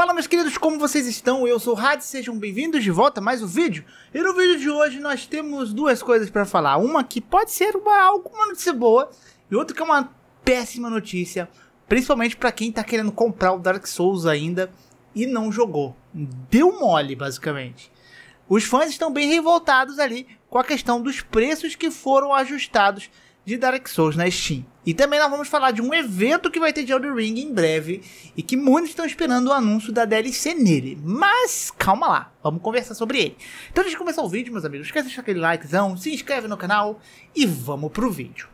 Fala meus queridos, como vocês estão? Eu sou o Rad, sejam bem-vindos de volta a mais um vídeo. E no vídeo de hoje nós temos duas coisas para falar. Uma que pode ser uma, alguma notícia boa e outra que é uma péssima notícia, principalmente para quem tá querendo comprar o Dark Souls ainda e não jogou. Deu mole, basicamente. Os fãs estão bem revoltados ali com a questão dos preços que foram ajustados de Dark Souls na né, Steam. E também nós vamos falar de um evento que vai ter de Elden Ring em breve e que muitos estão esperando o anúncio da DLC nele. Mas calma lá, vamos conversar sobre ele. Então, antes de começar o vídeo, meus amigos, esquece de deixar aquele likezão, se inscreve no canal e vamos pro vídeo.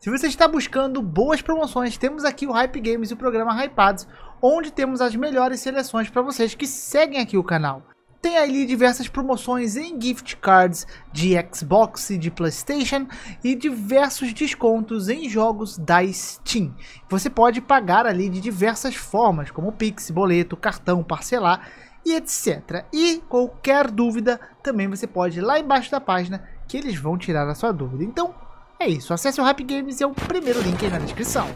Se você está buscando boas promoções, temos aqui o Hype Games e o programa Hypados, onde temos as melhores seleções para vocês que seguem aqui o canal tem ali diversas promoções em gift cards de Xbox e de PlayStation e diversos descontos em jogos da Steam. Você pode pagar ali de diversas formas, como Pix, boleto, cartão, parcelar e etc. E qualquer dúvida também você pode ir lá embaixo da página que eles vão tirar a sua dúvida. Então é isso, acesse o Rap Games e é o primeiro link aí na descrição.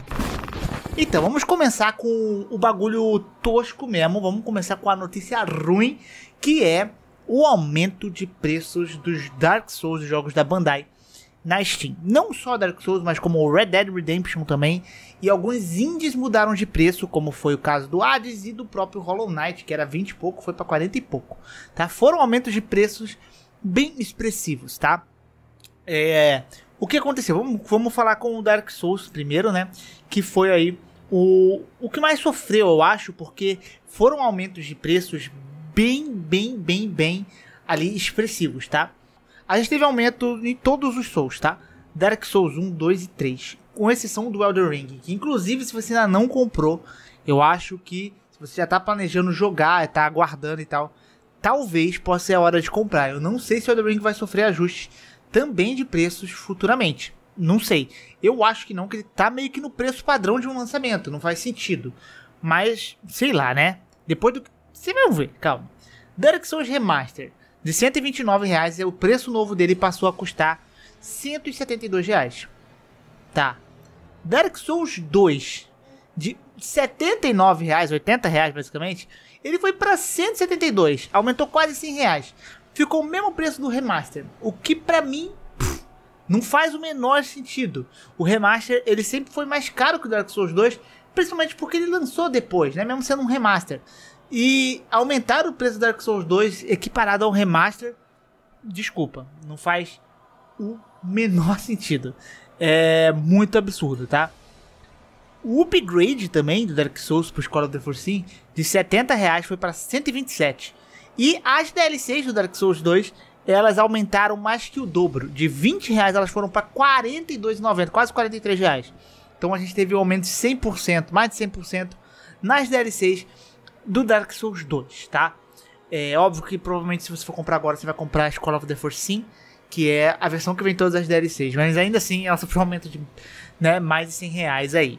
Então, vamos começar com o bagulho tosco mesmo. Vamos começar com a notícia ruim, que é o aumento de preços dos Dark Souls, jogos da Bandai, na Steam. Não só Dark Souls, mas como o Red Dead Redemption também. E alguns indies mudaram de preço, como foi o caso do Hades e do próprio Hollow Knight, que era 20 e pouco, foi para 40 e pouco. Tá? Foram aumentos de preços bem expressivos, tá? É, o que aconteceu? Vamos, vamos falar com o Dark Souls primeiro, né? Que foi aí o, o que mais sofreu, eu acho, porque foram aumentos de preços bem, bem, bem, bem ali expressivos, tá? A gente teve aumento em todos os Souls, tá? Dark Souls 1, 2 e 3, com exceção do Elden Ring, que inclusive se você ainda não comprou, eu acho que se você já tá planejando jogar, tá aguardando e tal, talvez possa ser a hora de comprar. Eu não sei se o Elden Ring vai sofrer ajustes também de preços futuramente. Não sei. Eu acho que não, que ele tá meio que no preço padrão de um lançamento, não faz sentido. Mas, sei lá, né? Depois do você vai ver, calma. Dark Souls Remaster, de 129 reais, é o preço novo dele passou a custar 172 reais. Tá. Dark Souls 2, de 79 reais, 80 reais basicamente, ele foi para 172, aumentou quase 100 reais. Ficou o mesmo preço do remaster, o que para mim não faz o menor sentido. O remaster ele sempre foi mais caro que o Dark Souls 2, principalmente porque ele lançou depois, né? Mesmo sendo um remaster. E aumentar o preço do Dark Souls 2 equiparado ao remaster, desculpa, não faz o menor sentido. É muito absurdo, tá? O upgrade também do Dark Souls pro Escola of the Forcing de 70 reais foi para 127. E as DLCs do Dark Souls 2, elas aumentaram mais que o dobro. De 20 reais elas foram para 42,90, quase 43 reais. Então a gente teve um aumento de 100%, mais de 100% nas DLCs do Dark Souls 2, tá? É óbvio que provavelmente se você for comprar agora, você vai comprar a School of the Force sim, que é a versão que vem todas as DLCs, mas ainda assim ela sofreu um aumento de né, mais de 100 reais aí.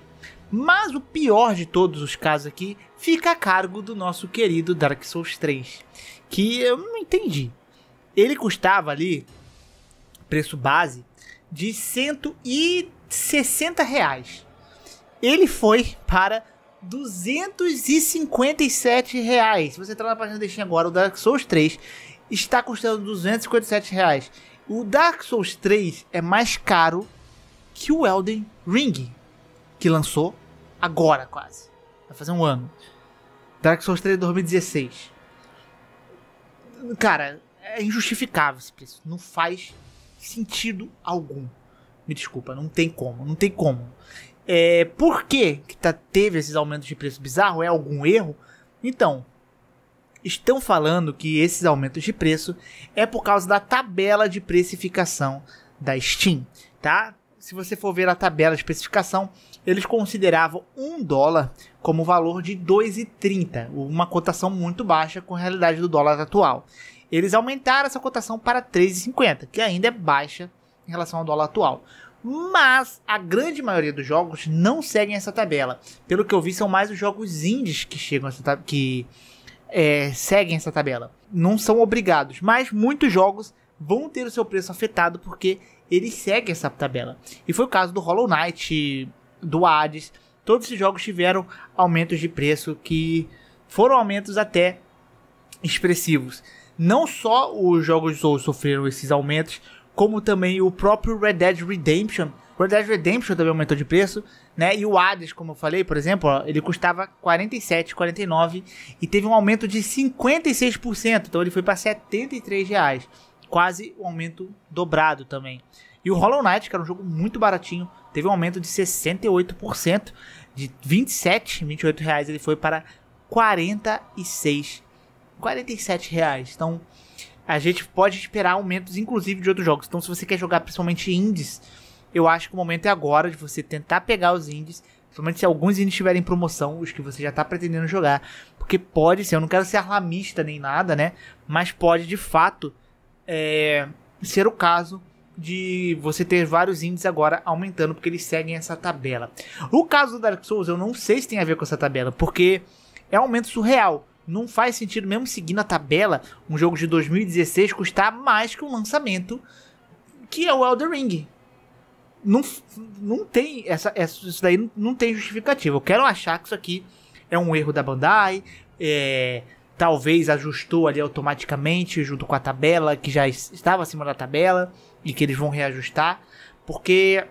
Mas o pior de todos os casos aqui fica a cargo do nosso querido Dark Souls 3, que eu não entendi. Ele custava ali, preço base, de 160 reais. Ele foi para 257 reais. Se você entrar na página da Steam agora, o Dark Souls 3 está custando 257 reais. O Dark Souls 3 é mais caro que o Elden Ring, que lançou agora quase. Vai fazer um ano. Dark Souls 3 2016. É Cara, é injustificável esse preço. Não faz sentido algum. Me desculpa, não tem como, não tem como. É, por que, que tá, teve esses aumentos de preço bizarro? É algum erro? Então, estão falando que esses aumentos de preço é por causa da tabela de precificação da Steam, tá? Se você for ver a tabela de precificação, eles consideravam um dólar como valor de 2,30, uma cotação muito baixa com a realidade do dólar atual. Eles aumentaram essa cotação para 3,50, que ainda é baixa em relação ao dólar atual mas a grande maioria dos jogos não seguem essa tabela. Pelo que eu vi, são mais os jogos indies que chegam essa que é, seguem essa tabela. Não são obrigados, mas muitos jogos vão ter o seu preço afetado porque eles seguem essa tabela. E foi o caso do Hollow Knight, do Hades. Todos esses jogos tiveram aumentos de preço que foram aumentos até expressivos. Não só os jogos Souls sofreram esses aumentos, como também o próprio Red Dead Redemption. Red Dead Redemption também aumentou de preço, né? E o Hades, como eu falei, por exemplo, ó, ele custava 47, 49 e teve um aumento de 56%, então ele foi para 73 reais, quase um aumento dobrado também. E o Hollow Knight, que era um jogo muito baratinho, teve um aumento de 68%, de 27, 28 reais ele foi para 46, 47 reais. Então, a gente pode esperar aumentos, inclusive, de outros jogos. Então, se você quer jogar principalmente indies, eu acho que o momento é agora de você tentar pegar os indies. Principalmente se alguns indies tiverem promoção, os que você já está pretendendo jogar. Porque pode ser, eu não quero ser alarmista nem nada, né? Mas pode de fato é, ser o caso de você ter vários índices agora aumentando, porque eles seguem essa tabela. O caso do Dark Souls, eu não sei se tem a ver com essa tabela, porque é um aumento surreal. Não faz sentido, mesmo seguindo a tabela, um jogo de 2016 custar mais que um lançamento que é o Elder Ring. Não, não tem essa, essa, isso daí não tem justificativa. Eu quero achar que isso aqui é um erro da Bandai, é, talvez ajustou ali automaticamente junto com a tabela que já estava acima da tabela e que eles vão reajustar, porque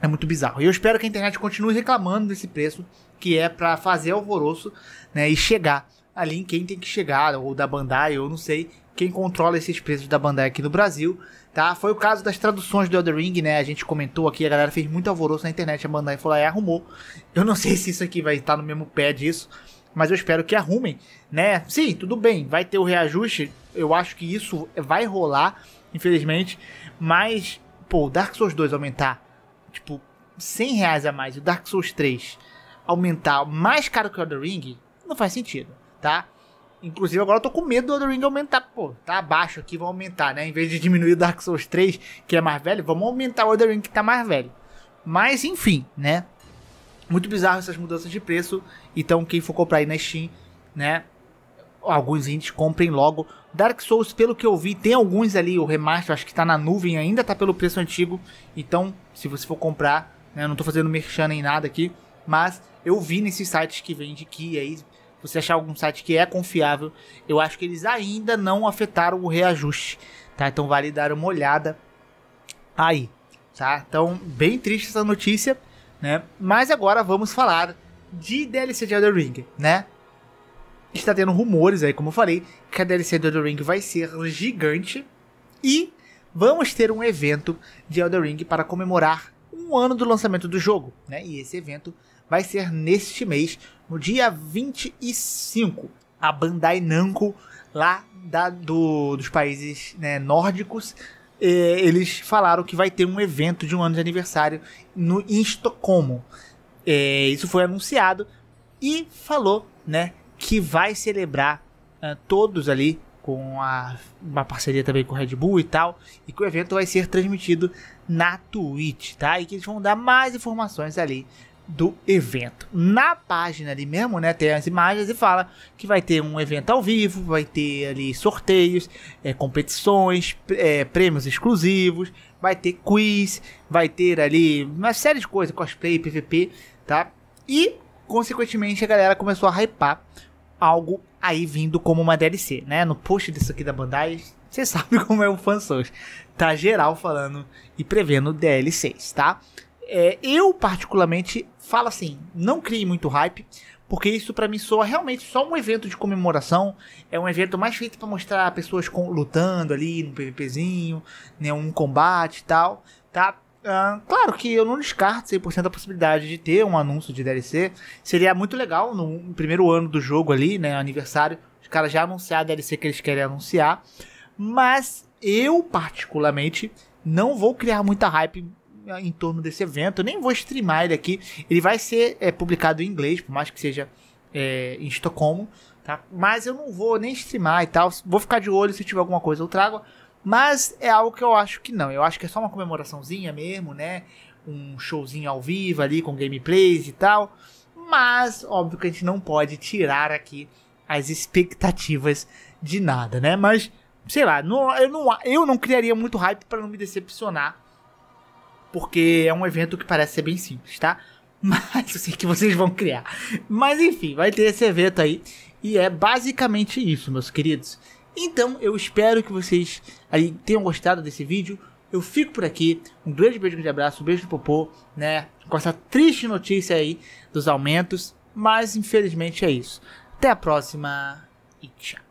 é muito bizarro. E eu espero que a internet continue reclamando desse preço que é para fazer alvoroço, né, e chegar ali em quem tem que chegar, ou da Bandai, ou não sei, quem controla esses preços da Bandai aqui no Brasil, tá? Foi o caso das traduções do Elder Ring, né? A gente comentou aqui, a galera fez muito alvoroço na internet, a Bandai falou, é, arrumou. Eu não sei se isso aqui vai estar no mesmo pé disso, mas eu espero que arrumem, né? Sim, tudo bem, vai ter o reajuste, eu acho que isso vai rolar, infelizmente, mas, pô, o Dark Souls 2 aumentar, tipo, 100 reais a mais, o Dark Souls 3 aumentar mais caro que o Elder Ring, não faz sentido tá? Inclusive agora eu tô com medo do Elden Ring aumentar, pô, tá abaixo aqui, vão aumentar, né? Em vez de diminuir o Dark Souls 3, que é mais velho, vamos aumentar o Elden Ring que tá mais velho. Mas enfim, né? Muito bizarro essas mudanças de preço, então quem for comprar aí na Steam, né? Alguns indies comprem logo. Dark Souls, pelo que eu vi, tem alguns ali, o remaster, acho que tá na nuvem, ainda tá pelo preço antigo. Então, se você for comprar, né? Eu não tô fazendo merchan nem nada aqui, mas eu vi nesses sites que vende que aí você achar algum site que é confiável, eu acho que eles ainda não afetaram o reajuste, tá? Então vale dar uma olhada aí, tá? Então, bem triste essa notícia, né? Mas agora vamos falar de DLC de Elden Ring, né? Está tendo rumores aí, como eu falei, que a DLC de Elden Ring vai ser gigante e vamos ter um evento de Elden Ring para comemorar um ano do lançamento do jogo, né? E esse evento vai ser neste mês, no dia 25. A Bandai Namco, lá da, do, dos países né, nórdicos, eh, eles falaram que vai ter um evento de um ano de aniversário no, em Estocolmo. Eh, isso foi anunciado e falou né, que vai celebrar eh, todos ali com a, uma parceria também com o Red Bull e tal, e que o evento vai ser transmitido na Twitch, tá? E que eles vão dar mais informações ali do evento. Na página ali mesmo, né, tem as imagens e fala que vai ter um evento ao vivo, vai ter ali sorteios, é, competições, é, prêmios exclusivos, vai ter quiz, vai ter ali uma série de coisas, cosplay, PVP, tá? E, consequentemente, a galera começou a hypar algo aí vindo como uma DLC, né? No post disso aqui da Bandai, você sabe como é o fansource. Tá geral falando e prevendo DLCs, tá? É, eu, particularmente, falo assim: não crie muito hype, porque isso para mim soa realmente só um evento de comemoração. É um evento mais feito para mostrar pessoas com, lutando ali no PVPzinho, né, um combate e tal, tá? Uh, claro que eu não descarto 100% a possibilidade de ter um anúncio de DLC. Seria muito legal no primeiro ano do jogo ali, né, aniversário, os caras já anunciar a DLC que eles querem anunciar. Mas eu particularmente não vou criar muita hype em torno desse evento. Eu nem vou streamar ele aqui. Ele vai ser é, publicado em inglês, por mais que seja é, em Estocolmo, tá? Mas eu não vou nem streamar e tal. Vou ficar de olho se tiver alguma coisa eu trago. Mas é algo que eu acho que não. Eu acho que é só uma comemoraçãozinha mesmo, né? Um showzinho ao vivo ali com gameplays e tal. Mas, óbvio que a gente não pode tirar aqui as expectativas de nada, né? Mas, sei lá, não, eu, não, eu não criaria muito hype para não me decepcionar porque é um evento que parece ser bem simples, tá? Mas eu sei que vocês vão criar. Mas enfim, vai ter esse evento aí. E é basicamente isso, meus queridos. Então, eu espero que vocês aí tenham gostado desse vídeo. Eu fico por aqui. Um grande beijo, um grande abraço, um beijo no popô, né? Com essa triste notícia aí dos aumentos. Mas infelizmente é isso. Até a próxima e tchau.